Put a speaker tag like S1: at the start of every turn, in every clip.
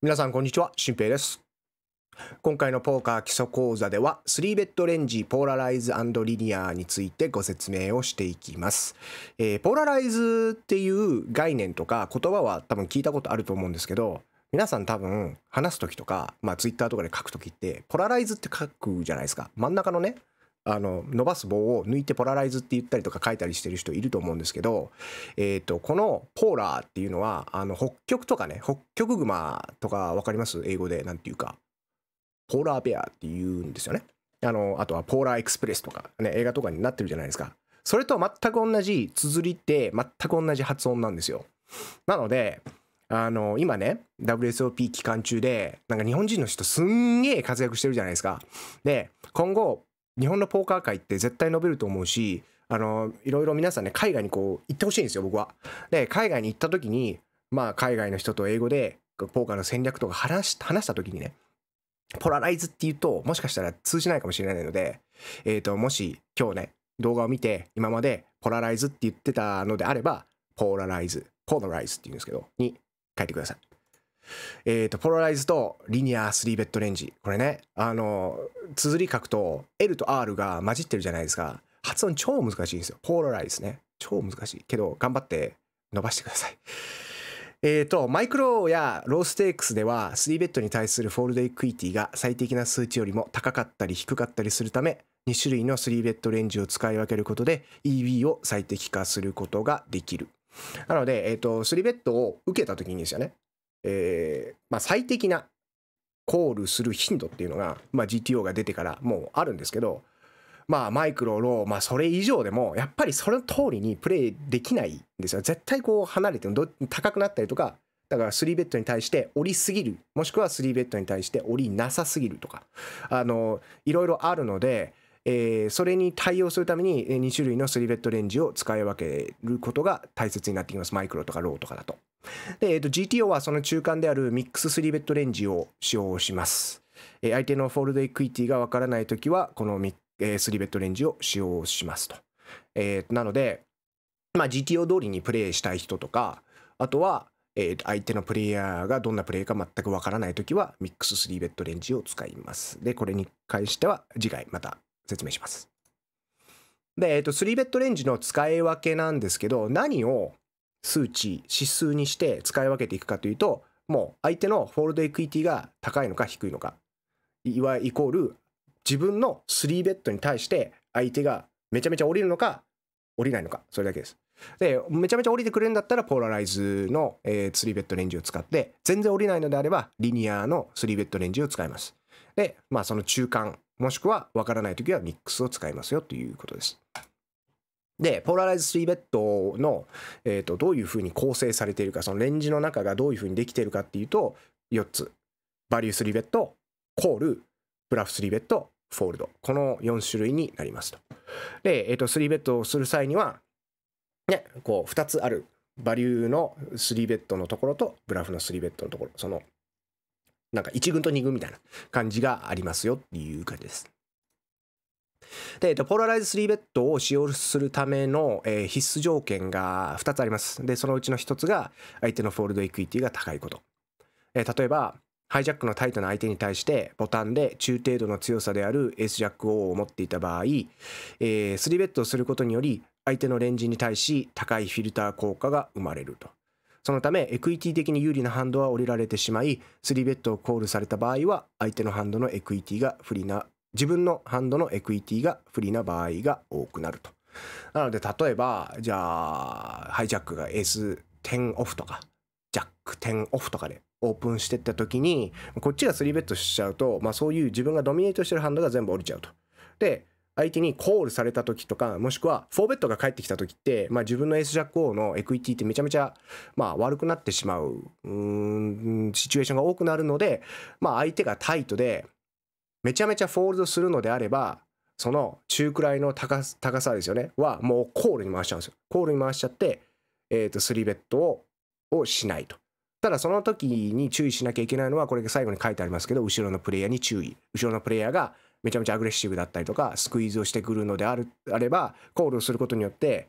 S1: 皆さんこんにちは、しんぺいです。今回のポーカー基礎講座では、3ベッドレンジ、ポーラライズリニアについてご説明をしていきます、えー、ポーラライズっていう概念とか言葉は多分聞いたことあると思うんですけど、皆さん多分話す時とか、まあ Twitter とかで書くときって、ポラライズって書くじゃないですか。真ん中のね、あの伸ばす棒を抜いてポラライズって言ったりとか書いたりしてる人いると思うんですけど、えーと、このポーラーっていうのはあの北極とかね北極熊とか分かります英語で何て言うかポーラーベアって言うんですよねあのあとはポーラーエクスプレスとか、ね、映画とかになってるじゃないですかそれと全く同じ綴りって全く同じ発音なんですよなのであの今ね WSOP 期間中でなんか日本人の人すんげえ活躍してるじゃないですかで今後日本のポーカー界って絶対伸びると思うし、あの、いろいろ皆さんね、海外にこう、行ってほしいんですよ、僕は。で、海外に行った時に、まあ、海外の人と英語で、ポーカーの戦略とか話し、話した時にね、ポラライズって言うと、もしかしたら通じないかもしれないので、えっ、ー、と、もし今日ね、動画を見て、今までポラライズって言ってたのであれば、ポーラライズ、ポーラライズって言うんですけど、に書いてください。えっ、ー、と、ポラライズとリニア3ベッドレンジ。これね、あの、綴り書くと L と R が混じってるじゃないですか。発音超難しいんですよ。ポラライズね。超難しい。けど、頑張って伸ばしてください。えっ、ー、と、マイクロやローステークスでは、3ベッドに対するフォールドエクイティが最適な数値よりも高かったり低かったりするため、2種類の3ベッドレンジを使い分けることで e v を最適化することができる。なので、えっ、ー、と、3ベッドを受けた時にですよね、えーまあ、最適なコールする頻度っていうのが、まあ、GTO が出てからもうあるんですけど、まあ、マイクロ、ロー、まあ、それ以上でも、やっぱりその通りにプレイできないんですよ。絶対こう離れて高くなったりとか、だから3ベッドに対して折りすぎる、もしくは3ベッドに対して折りなさすぎるとか、あの、いろいろあるので、えー、それに対応するために2種類の3ベッドレンジを使い分けることが大切になってきます。マイクロとかローとかだと。で、えーと、GTO はその中間であるミックス3ベッドレンジを使用します。えー、相手のフォールドエクイティがわからないときは、このミ、えー、3ベッドレンジを使用しますと。えー、なので、まあ、GTO 通りにプレイしたい人とか、あとは、えー、相手のプレイヤーがどんなプレイか全くわからないときは、ミックス3ベッドレンジを使います。で、これに関しては次回また説明します。で、えっ、ー、と、3ベッドレンジの使い分けなんですけど、何を数値、指数にして使い分けていくかというと、もう相手のフォールドエクイティが高いのか低いのか、いわイコール自分の3ベットに対して相手がめちゃめちゃ降りるのか、降りないのか、それだけです。で、めちゃめちゃ降りてくれるんだったら、ポーラライズの、えー、3ベッドレンジを使って、全然降りないのであれば、リニアの3ベッドレンジを使います。で、まあ、その中間、もしくは分からないときはミックスを使いますよということです。で、ポーラライズスリーベッドの、えーと、とどういうふうに構成されているか、そのレンジの中がどういうふうにできているかっていうと、4つ。バリュースリーベッド、コール、ブラフスリーベッド、フォールド。この4種類になりますと。で、えっ、ー、と、スリーベッドをする際には、ね、こう、2つある。バリューのスリーベッドのところと、ブラフのスリーベッドのところ、その、なんか1軍と2軍みたいな感じがありますよっていう感じです。で、ポラライズ3ベッドを使用するための、えー、必須条件が2つあります。で、そのうちの1つが相手のフォールドエクイティが高いこと。えー、例えば、ハイジャックのタイトな相手に対してボタンで中程度の強さであるエースジャック O を持っていた場合、えー、3ベッドをすることにより相手のレンジに対し高いフィルター効果が生まれると。そのため、エクイティ的に有利なハンドは降りられてしまい、3ベッドをコールされた場合は、相手のハンドのエクイティが不利な自分のハンドのエクイティが不利な場合が多くなると。なので例えばじゃあハイジャックが s 10オフとかジャック10オフとかでオープンしてった時にこっちが3ベットしちゃうと、まあ、そういう自分がドミネートしてるハンドが全部降りちゃうと。で相手にコールされた時とかもしくは4ベットが返ってきた時って、まあ、自分の S ジャック O のエクイティってめちゃめちゃ、まあ、悪くなってしまううーんシチュエーションが多くなるので、まあ、相手がタイトでめちゃめちゃフォールドするのであればその中くらいの高さですよねはもうコールに回しちゃうんですよコールに回しちゃって、えーと、スリーベットををしないとただその時に注意しなきゃいけないのはこれが最後に書いてありますけど後ろのプレイヤーに注意後ろのプレイヤーがめちゃめちゃアグレッシブだったりとかスクイーズをしてくるのであるあればコールをすることによって、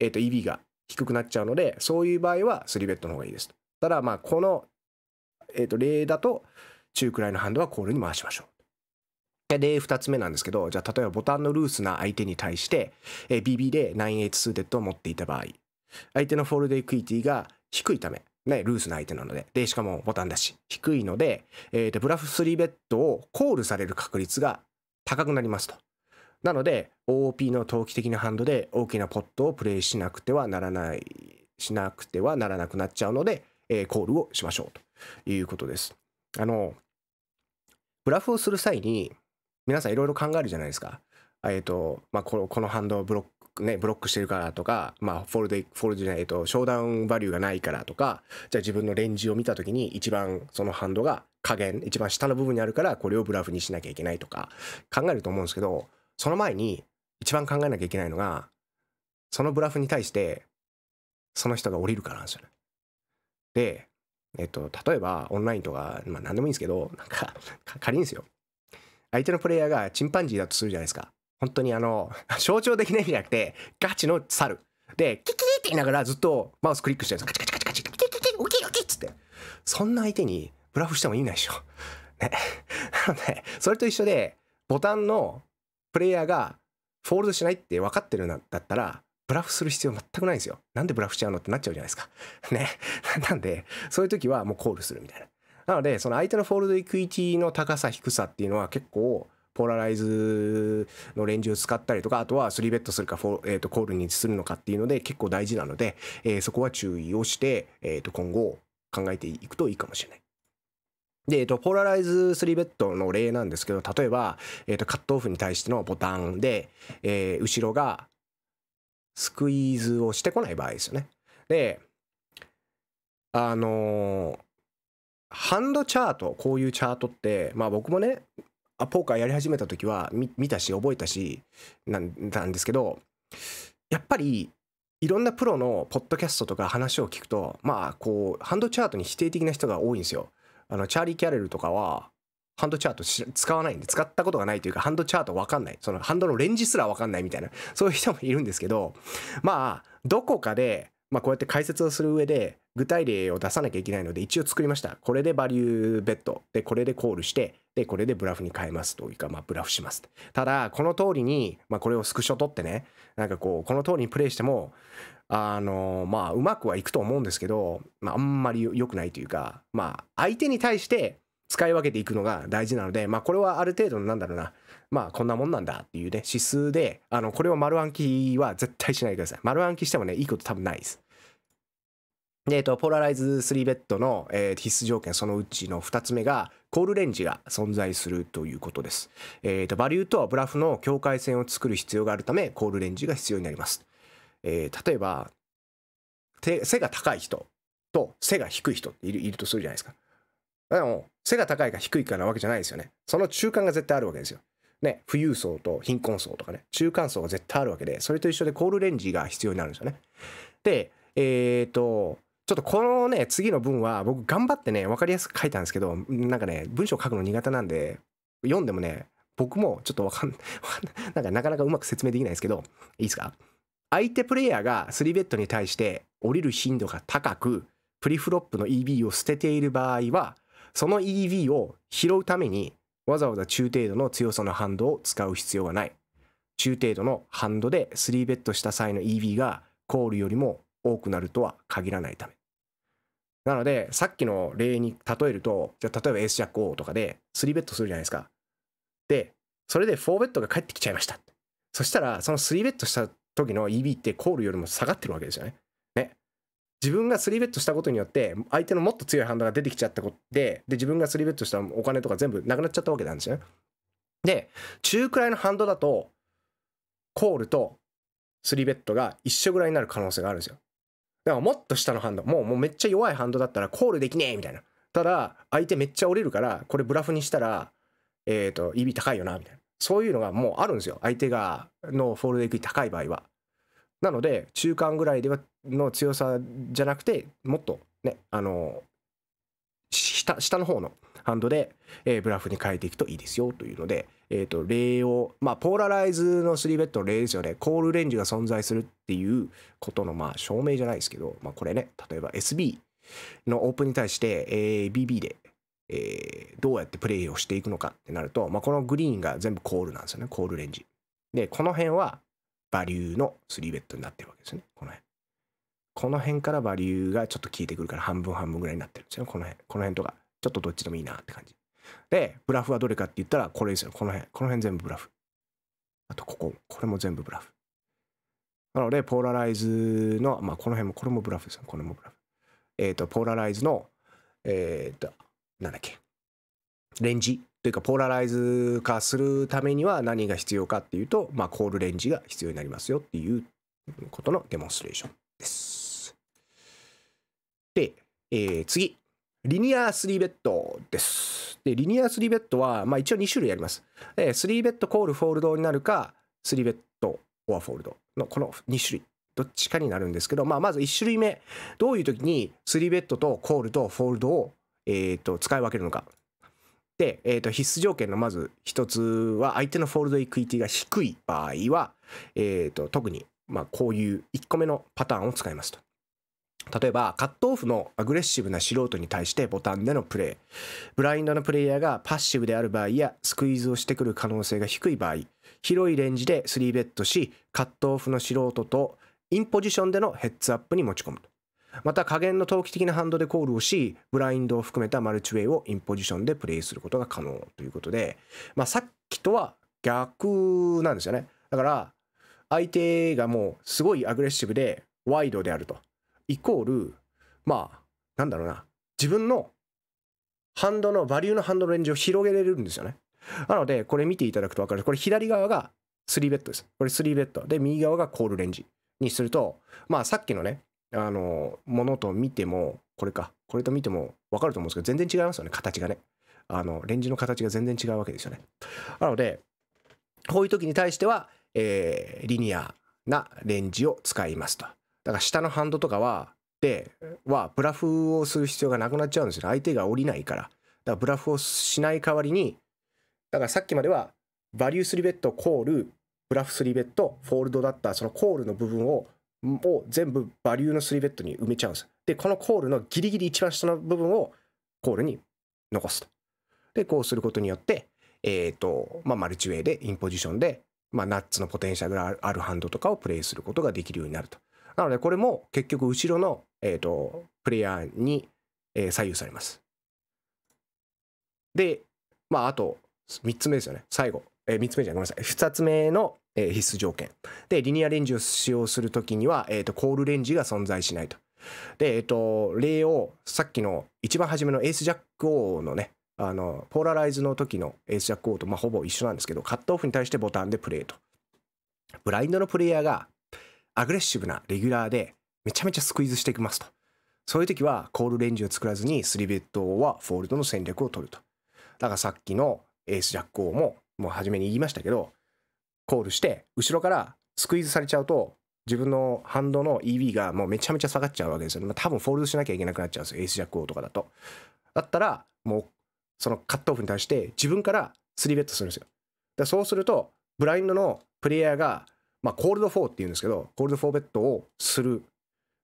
S1: えー、と EB が低くなっちゃうのでそういう場合はスリーベットの方がいいですただまあこの、えー、と例だと中くらいのハンドはコールに回しましょうで、二つ目なんですけど、じゃあ例えばボタンのルースな相手に対して、えー、BB で982デッドを持っていた場合、相手のフォールドエクイティが低いため、ね、ルースな相手なので、で、しかもボタンだし、低いので、えー、で、ブラフ3ベッドをコールされる確率が高くなりますと。なので、OOP の投機的なハンドで大きなポットをプレイしなくてはならない、しなくてはならなくなっちゃうので、えー、コールをしましょうということです。あの、ブラフをする際に、皆さんいろいろ考えるじゃないですか。えっ、ー、と、まあこ、このハンドブロック、ね、ブロックしてるからとか、まあ、フォールデフォールデじゃない、えっ、ー、と、ショーダウンバリューがないからとか、じゃあ自分のレンジを見たときに、一番そのハンドが加減、一番下の部分にあるから、これをブラフにしなきゃいけないとか、考えると思うんですけど、その前に、一番考えなきゃいけないのが、そのブラフに対して、その人が降りるからなんですよね。で、えっと、例えばオンラインとか、まあ何でもいいんですけど、なんか、仮にですよ。相手のプレイヤーがチンパンジーだとするじゃないですか。本当にあの、象徴的な意味じゃなくて、ガチの猿。で、キキーって言いながらずっとマウスクリックしてるんです。カチカチカチカチ、キキキキ、オッケーオッケーっつって。そんな相手にブラフしても意味ないでしょ。ね。なので、それと一緒で、ボタンのプレイヤーがフォールドしないって分かってるんだったら、ブラフする必要全くないんですよ。なんでブラフしちゃうのってなっちゃうじゃないですか。ね。なんで、そういう時はもうコールするみたいな。なので、その相手のフォールドイクイティの高さ、低さっていうのは結構、ポラライズのレンジを使ったりとか、あとはスリーベットするかフォ、えー、とコールにするのかっていうので結構大事なので、えー、そこは注意をして、えー、と今後考えていくといいかもしれない。で、えっと、ポラライズスリーベッドの例なんですけど、例えば、えっと、カットオフに対してのボタンで、えー、後ろがスクイーズをしてこない場合ですよね。で、あのーハンドチャートこういうチャートってまあ僕もねポーカーやり始めた時は見たし覚えたしなんですけどやっぱりいろんなプロのポッドキャストとか話を聞くとまあこうハンドチャートに否定的な人が多いんですよ。あのチャーリー・キャレルとかはハンドチャート使わないんで使ったことがないというかハンドチャート分かんないそのハンドのレンジすら分かんないみたいなそういう人もいるんですけどまあどこかでまあ、こうやって解説をする上で具体例を出さなきゃいけないので一応作りました。これでバリューベッドでこれでコールしてでこれでブラフに変えますというかまあブラフします。ただこの通りに、まあ、これをスクショ取ってねなんかこうこの通りにプレイしてもあのまあうまくはいくと思うんですけど、まあ、あんまり良くないというかまあ相手に対して使い分けていくのが大事なので、まあ、これはある程度のなんだろうな、まあ、こんなもんなんだっていうね、指数で、あの、これを丸暗記は絶対しないでください。丸暗記してもね、いいこと多分ないです。で、えっと、ポラライズ3ベッドの、えー、必須条件、そのうちの2つ目が、コールレンジが存在するということです。えっ、ー、と、バリューとブラフの境界線を作る必要があるため、コールレンジが必要になります。えー、例えば、背が高い人と背が低い人っているとするじゃないですか。でも背が高いか低いかなわけじゃないですよねその中間が絶対あるわけですよね富裕層と貧困層とかね中間層が絶対あるわけでそれと一緒でコールレンジが必要になるんですよねでえっ、ー、とちょっとこのね次の文は僕頑張ってね分かりやすく書いたんですけどなんかね文章書くの苦手なんで読んでもね僕もちょっとわかん なんかなかなかうまく説明できないですけどいいですか相手プレイヤーが3ベッドに対して降りる頻度が高くプリフロップの EB を捨てている場合はその EV を拾うためにわざわざ中程度の強さのハンドを使う必要はない。中程度のハンドで3ベットした際の EV がコールよりも多くなるとは限らないため。なので、さっきの例に例えると、じゃあ例えば S ジャック O とかで3ベットするじゃないですか。で、それで4ベットが返ってきちゃいました。そしたら、その3ベットした時の EV ってコールよりも下がってるわけですよね。自分が3ベットしたことによって相手のもっと強いハンドが出てきちゃったことでで自分が3ベットしたお金とか全部なくなっちゃったわけなんですよね。で中くらいのハンドだとコールと3ベットが一緒ぐらいになる可能性があるんですよ。だからもっと下のハンドもうもうめっちゃ弱いハンドだったらコールできねえみたいな。ただ相手めっちゃ折れるからこれブラフにしたらえっ、ー、と EB 高いよなみたいな。そういうのがもうあるんですよ。相手がのフォールデエクイ高い場合は。なので、中間ぐらいではの強さじゃなくて、もっとね、あの、下、下の方のハンドで、えー、ブラフに変えていくといいですよというので、えっ、ー、と、例を、まあ、ポーラライズの3ベッドの例ですよね。コールレンジが存在するっていうことの、まあ、証明じゃないですけど、まあ、これね、例えば SB のオープンに対して、えー、BB で、えー、どうやってプレイをしていくのかってなると、まあ、このグリーンが全部コールなんですよね。コールレンジ。で、この辺は、バリューのーベッドになってるわけですね。この辺。この辺からバリューがちょっと効いてくるから半分半分ぐらいになってるんですよこの辺。この辺とか。ちょっとどっちでもいいなって感じ。で、ブラフはどれかって言ったらこれですよ。この辺。この辺全部ブラフ。あとここ。これも全部ブラフ。なので、ポーラライズの、まあ、この辺も、これもブラフですよ。これもブラフ。えっ、ー、と、ポーラライズの、えっ、ー、と、なんだっけ。レンジというかポーラライズ化するためには何が必要かっていうと、まあ、コールレンジが必要になりますよっていうことのデモンストレーションです。で、えー、次。リニア3ベッドです。で、リニア3ベッドは、まあ、一応2種類あります。で、3ベッドコールフォールドになるか、3ベッドオアフォールドのこの2種類。どっちかになるんですけど、まあ、まず1種類目。どういう時に3ベッドとコールとフォールドを、えー、と使い分けるのか。で、えー、と必須条件のまず一つは相手のフォールドエクイティが低い場合は、えー、と特にまあこういう1個目のパターンを使いますと。例えばカットオフのアグレッシブな素人に対してボタンでのプレイブラインドのプレイヤーがパッシブである場合やスクイーズをしてくる可能性が低い場合広いレンジで3ベットしカットオフの素人とインポジションでのヘッズアップに持ち込むとまた加減の投機的なハンドでコールをし、ブラインドを含めたマルチウェイをインポジションでプレイすることが可能ということで、まあ、さっきとは逆なんですよね。だから、相手がもうすごいアグレッシブでワイドであると。イコール、まあ、なんだろうな。自分のハンドの、バリューのハンドのレンジを広げれるんですよね。なので、これ見ていただくと分かるこれ左側が3ベッドです。これ3ベッド。で、右側がコールレンジにすると、まあさっきのね、あの、ものと見ても、これか、これと見ても分かると思うんですけど、全然違いますよね、形がね。あの、レンジの形が全然違うわけですよね。なので、こういう時に対しては、えー、リニアなレンジを使いますと。だから下のハンドとかは、で、は、ブラフをする必要がなくなっちゃうんですよね。相手が降りないから。だからブラフをしない代わりに、だからさっきまでは、バリュー3ベットコール、ブラフ3ベット、フォールドだった、そのコールの部分をを全部バリューの3ベットに埋めちゃうんです。で、このコールのギリギリ一番下の部分をコールに残すと。で、こうすることによって、えっ、ー、と、まあ、マルチウェイでインポジションで、まあ、ナッツのポテンシャルがあるハンドとかをプレイすることができるようになると。なので、これも結局後ろの、えっ、ー、と、プレイヤーに、えー、左右されます。で、まあ、あと、3つ目ですよね。最後。えー、3つ目じゃごめんなさい。2つ目の、えー、必須条件。で、リニアレンジを使用するときには、えっ、ー、と、コールレンジが存在しないと。で、えっ、ー、と、例を、さっきの一番初めのエースジャック王のね、あの、ポーラライズの時のエースジャック王と、まあ、ほぼ一緒なんですけど、カットオフに対してボタンでプレイと。ブラインドのプレイヤーが、アグレッシブなレギュラーで、めちゃめちゃスクイズしてきますと。そういう時は、コールレンジを作らずに、スリベット王はフォールドの戦略を取ると。だからさっきのエースジャック王も、もう初めに言いましたけど、コールして、後ろからスクイーズされちゃうと、自分のハンドの e v がもうめちゃめちゃ下がっちゃうわけですよね。まあ、多分フォールドしなきゃいけなくなっちゃうんですよ。エースジャック王とかだと。だったら、もう、そのカットオフに対して自分からスリーベットするんですよ。でそうすると、ブラインドのプレイヤーが、まあ、コールド4っていうんですけど、コールド4ベットをする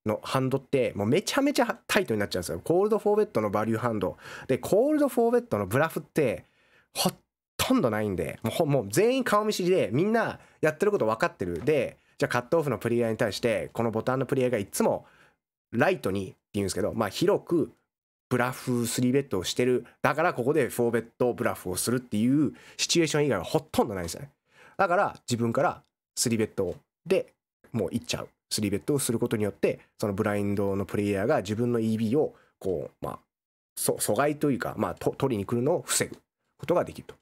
S1: のハンドって、もうめちゃめちゃタイトになっちゃうんですよ。コールド4ベットのバリューハンド。で、コールド4ベットのブラフって、ほとんどないんで、もうもう全員顔見知りで、みんなやってること分かってる。で、じゃあカットオフのプレイヤーに対して、このボタンのプレイヤーがいつもライトにって言うんですけど、まあ広くブラフ3ベッドをしてる。だからここで4ベッドブラフをするっていうシチュエーション以外はほとんどないんですよね。だから自分から3ベッドでもう行っちゃう。3ベッドをすることによって、そのブラインドのプレイヤーが自分の EB をこう、まあ、阻害というか、まあ、取りに来るのを防ぐことができると。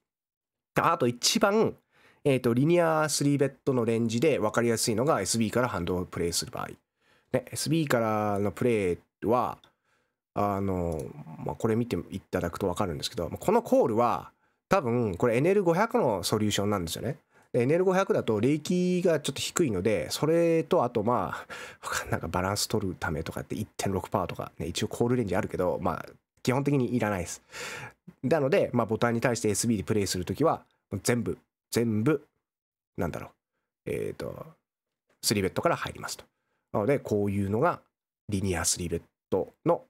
S1: あと一番、えーと、とリニア3ベッドのレンジで分かりやすいのが SB からハンドをプレイする場合。ね、SB からのプレイは、あの、まあ、これ見ていただくと分かるんですけど、このコールは多分これ NL500 のソリューションなんですよね。NL500 だと冷気がちょっと低いので、それとあとまあ、なんかバランス取るためとかって1.6%とかね、一応コールレンジあるけど、まあ基本的にいらないです。なので、まあ、ボタンに対して SB でプレイするときは、全部、全部、なんだろう、えっ、ー、と、ーベットから入りますと。なので、こういうのがリニアスーベットの、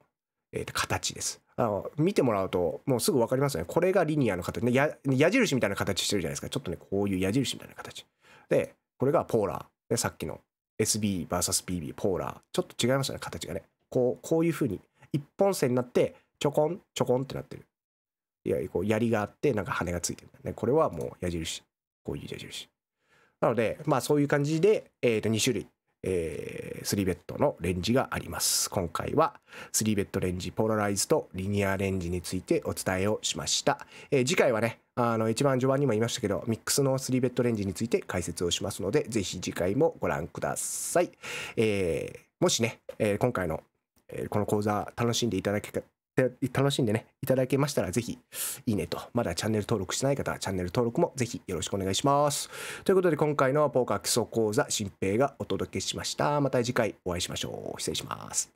S1: えー、と形です。あの見てもらうと、もうすぐ分かりますよね。これがリニアの形、ね矢。矢印みたいな形してるじゃないですか。ちょっとね、こういう矢印みたいな形。で、これがポーラー。でさっきの SBVSPB ポーラー。ちょっと違いますよね、形がね。こうこういうふうに一本線になってちょこん、ちょこんってなってる。いや、こう、槍があって、なんか羽がついてる、ね。これはもう矢印。こういう矢印。なので、まあそういう感じで、えー、と2種類、えー、3ベッドのレンジがあります。今回は3ベッドレンジ、ポラライズとリニアレンジについてお伝えをしました。えー、次回はね、あの一番序盤にも言いましたけど、ミックスの3ベッドレンジについて解説をしますので、ぜひ次回もご覧ください。えー、もしね、え今回のこの講座楽しんでいただけ楽しんでね、いただけましたらぜひ、いいねと。まだチャンネル登録してない方は、チャンネル登録もぜひよろしくお願いします。ということで、今回のポーカー基礎講座、新平がお届けしました。また次回お会いしましょう。失礼します。